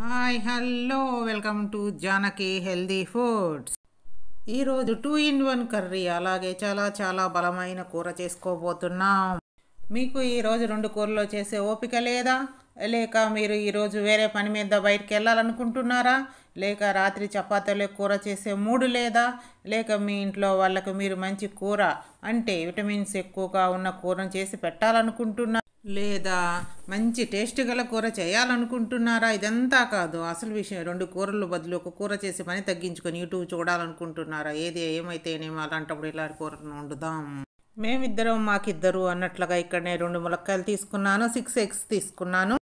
hi hello welcome to Janaki healthy foods ఈరోజు two in one curry అలాగే చాలా చాలా బలమైన కూర చేసుకోబోతున్నాం మీకు ఈరోజు రెండు కూరలు చేసే ఓపిక లేదా లేక మీరు ఈరోజు వేరే పని మీద బయటకు వెళ్ళాలనుకుంటున్నారా లేక రాత్రి చపాతీలే కూర చేసే మూడు లేదా లేక మీ ఇంట్లో వాళ్ళకు మీరు మంచి కూర అంటే విటమిన్స్ ఎక్కువగా ఉన్న కూరను చేసి పెట్టాలనుకుంటున్నారు లేదా మంచి టేస్ట్ గల కూర చేయాలనుకుంటున్నారా ఇదంతా కాదు అసలు విషయం రెండు కూరలు బదులు ఒక కూర చేసి పని తగ్గించుకొని యూట్యూబ్ చూడాలనుకుంటున్నారా ఏది ఏమైతేనేమో అలాంటప్పుడు ఇలాంటి కూరను వండుదాం మేమిద్దరం మాకిద్దరు అన్నట్లుగా ఇక్కడ నేను రెండు ములక్కాయలు తీసుకున్నాను సిక్స్ ఎగ్స్ తీసుకున్నాను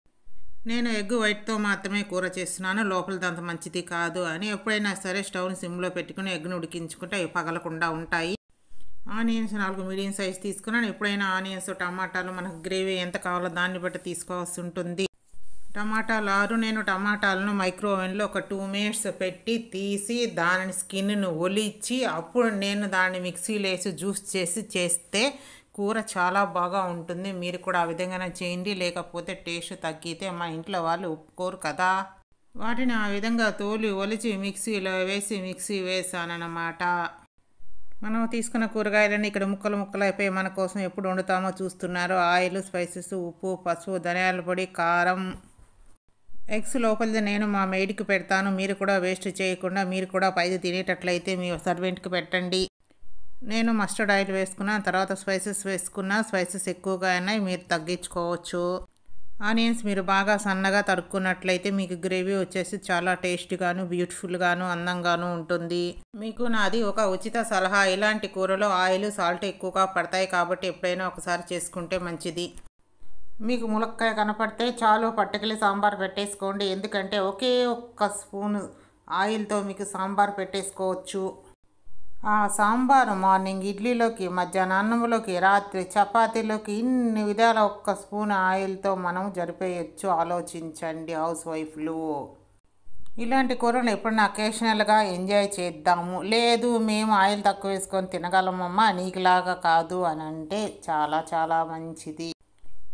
నేను ఎగ్ వైట్తో మాత్రమే కూర చేస్తున్నాను లోపల అంత మంచిది కాదు అని ఎప్పుడైనా సరే స్టవ్ని సిమ్లో పెట్టుకుని ఎగ్ను ఉడికించుకుంటే అవి పగలకుండా ఉంటాయి ఆనియన్స్ నాలుగు మీడియం సైజ్ తీసుకున్నాను ఎప్పుడైనా ఆనియన్స్ టమాటాలు మనకు గ్రేవీ ఎంత కావాలో దాన్ని బట్టి తీసుకోవాల్సి ఉంటుంది టమాటాలు ఆరు నేను టమాటాలను మైక్రోవెన్లో ఒక టూ మినిట్స్ పెట్టి తీసి దాని స్కిన్ను ఒలిచి అప్పుడు నేను దాన్ని మిక్సీలో వేసి జ్యూస్ చేసి చేస్తే కూర చాలా బాగా ఉంటుంది మీరు కూడా ఆ విధంగానే చేయండి లేకపోతే టేస్ట్ తగ్గితే మా ఇంట్లో వాళ్ళు ఒప్పుకోరు కదా వాటిని ఆ విధంగా తోలి ఒలిచి మిక్సీలో వేసి మిక్సీ వేసానన్నమాట మనం తీసుకున్న కూరగాయలన్నీ ఇక్కడ ముక్కలు ముక్కలైపోయి మన కోసం ఎప్పుడు వండుతామో చూస్తున్నారు ఆయిల్ స్పైసెస్ ఉప్పు పసుపు ధనియాల పొడి కారం ఎగ్స్ లోపలిది నేను మా మేడికి పెడతాను మీరు కూడా వేస్ట్ చేయకుండా మీరు కూడా పైది తినేటట్లయితే మీ సర్వెంట్కి పెట్టండి నేను మస్టర్డ్ ఆయిల్ వేసుకున్నాను తర్వాత స్పైసెస్ వేసుకున్నా స్పైసెస్ ఎక్కువగా అయినాయి మీరు తగ్గించుకోవచ్చు ఆనియన్స్ మీరు బాగా సన్నగా తరుక్కున్నట్లయితే మీకు గ్రేవీ వచ్చేసి చాలా టేస్ట్గాను బ్యూటిఫుల్గాను అందంగాను ఉంటుంది మీకు నాది ఒక ఉచిత సలహా ఇలాంటి కూరలో ఆయిల్ సాల్ట్ ఎక్కువగా పడతాయి కాబట్టి ఎప్పుడైనా ఒకసారి చేసుకుంటే మంచిది మీకు ములక్కాయ కనపడితే చాలు పట్టుకెళ్ళి సాంబార్ పెట్టేసుకోండి ఎందుకంటే ఒకే ఒక్క స్పూన్ ఆయిల్తో మీకు సాంబార్ పెట్టేసుకోవచ్చు సాంబారు మార్నింగ్ ఇడ్లీలోకి మధ్యాహ్నం అన్నంలోకి రాత్రి చపాతీలోకి ఇన్ని విధాల ఒక్క స్పూన్ ఆయిల్తో మనం జరిపేయచ్చు ఆలోచించండి హౌస్ వైఫ్లు ఇలాంటి కూరలు ఎప్పుడైనా అకేషనల్గా ఎంజాయ్ చేద్దాము లేదు మేము ఆయిల్ తక్కువ వేసుకొని తినగలమమ్మా నీకులాగా కాదు అని అంటే చాలా చాలా మంచిది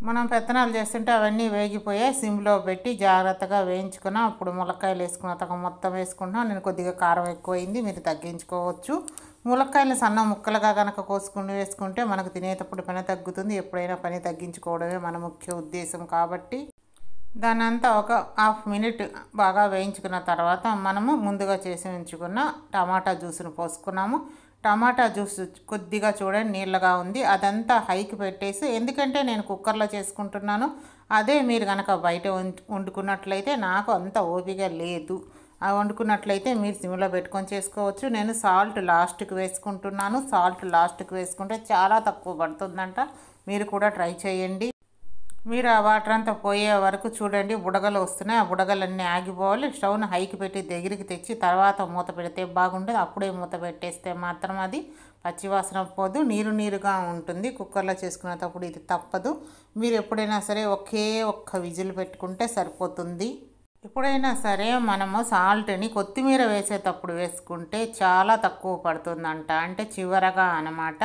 మనం పెత్తనాలు చేస్తుంటే అవన్నీ వేగిపోయాయి సిమ్లో పెట్టి జాగ్రత్తగా వేయించుకున్నాం అప్పుడు ములక్కాయలు వేసుకున్న తగ్గ మొత్తం వేసుకుంటున్నాం నేను కొద్దిగా కారం ఎక్కువైంది మీరు తగ్గించుకోవచ్చు ములక్కాయలు సన్న ముక్కలుగా కనుక కోసుకుని వేసుకుంటే మనకు తినేటప్పుడు పని తగ్గుతుంది ఎప్పుడైనా పని తగ్గించుకోవడమే మన ముఖ్య ఉద్దేశం కాబట్టి దాని అంతా ఒక హాఫ్ మినిట్ బాగా వేయించుకున్న తర్వాత మనము ముందుగా చేసి ఉంచుకున్న టమాటా జ్యూస్ను పోసుకున్నాము టమాటా జ్యూస్ కొద్దిగా చూడండి నీళ్ళగా ఉంది అదంతా హైకి పెట్టేసి ఎందుకంటే నేను కుక్కర్లో చేసుకుంటున్నాను అదే మీరు కనుక బయట వండుకున్నట్లయితే నాకు అంత ఓపిక లేదు అవి వండుకున్నట్లయితే మీరు సిమ్లో పెట్టుకొని చేసుకోవచ్చు నేను సాల్ట్ లాస్ట్కి వేసుకుంటున్నాను సాల్ట్ లాస్ట్కి వేసుకుంటే చాలా తక్కువ పడుతుందంట మీరు కూడా ట్రై చేయండి మీరు ఆ వాటర్ అంతా పోయే వరకు చూడండి బుడగలు వస్తున్నాయి ఆ బుడగలన్నీ ఆగిపోవాలి స్టవ్ను హైకి పెట్టి దగ్గరికి తెచ్చి తర్వాత మూత పెడితే బాగుంటుంది అప్పుడే మూత పెట్టేస్తే మాత్రం అది పచ్చివాసన పోదు నీరు నీరుగా ఉంటుంది కుక్కర్లో చేసుకునేటప్పుడు ఇది తప్పదు మీరు ఎప్పుడైనా సరే ఒకే ఒక్క విజిల్ పెట్టుకుంటే సరిపోతుంది ఎప్పుడైనా సరే మనము సాల్ట్ని కొత్తిమీర వేసేటప్పుడు వేసుకుంటే చాలా తక్కువ పడుతుందంట అంటే చివరగా అనమాట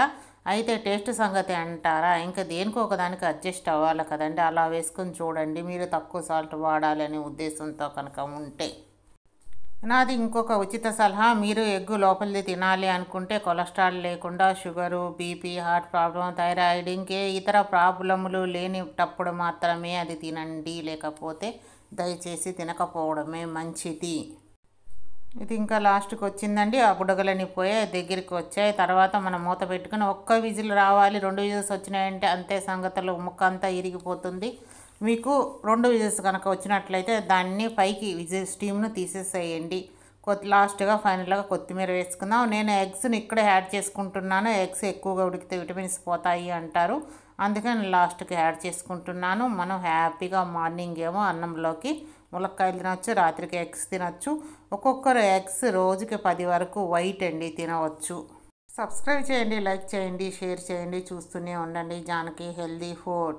అయితే టేస్ట్ సంగతి అంటారా ఇంకా దేనికో ఒకదానికి అడ్జస్ట్ అవ్వాలి కదండి అలా వేసుకొని చూడండి మీరు తక్కువ సాల్ట్ అనే ఉద్దేశంతో కనుక ఉంటే నాది ఇంకొక ఉచిత సలహా మీరు ఎగ్గు లోపలిది తినాలి అనుకుంటే కొలెస్ట్రాల్ లేకుండా sugar BP heart problem thyroid ఇంకే ఇతర ప్రాబ్లములు లేనిటప్పుడు మాత్రమే అది తినండి లేకపోతే దయచేసి తినకపోవడమే మంచిది ఇది ఇంకా లాస్ట్కి వచ్చిందండి ఆ బుడగలని పోయే దగ్గరికి వచ్చాయి తర్వాత మనం మూత పెట్టుకుని ఒక్క విజిల్ రావాలి రెండు విజిల్స్ వచ్చినాయంటే అంతే సంగతులు ముక్క అంతా ఇరిగిపోతుంది మీకు రెండు విజిల్స్ కనుక వచ్చినట్లయితే దాన్ని పైకి విజిల్ స్టీమ్ను తీసేసేయండి కొత్త లాస్ట్గా ఫైనల్గా కొత్తిమీర వేసుకుందాం నేను ఎగ్స్ని ఇక్కడే యాడ్ చేసుకుంటున్నాను ఎగ్స్ ఎక్కువగా ఉడికితే విటమిన్స్ పోతాయి అంటారు అందుకని లాస్ట్కి యాడ్ చేసుకుంటున్నాను మనం హ్యాపీగా మార్నింగ్ ఏమో అన్నంలోకి ములక్కాయలు తినవచ్చు రాత్రికి ఎగ్స్ తినవచ్చు ఒక్కొక్కరు ఎగ్స్ రోజుకి పది వరకు వైట్ అండి తినవచ్చు సబ్స్క్రైబ్ చేయండి లైక్ చేయండి షేర్ చేయండి చూస్తూనే ఉండండి జానకి హెల్దీ ఫుడ్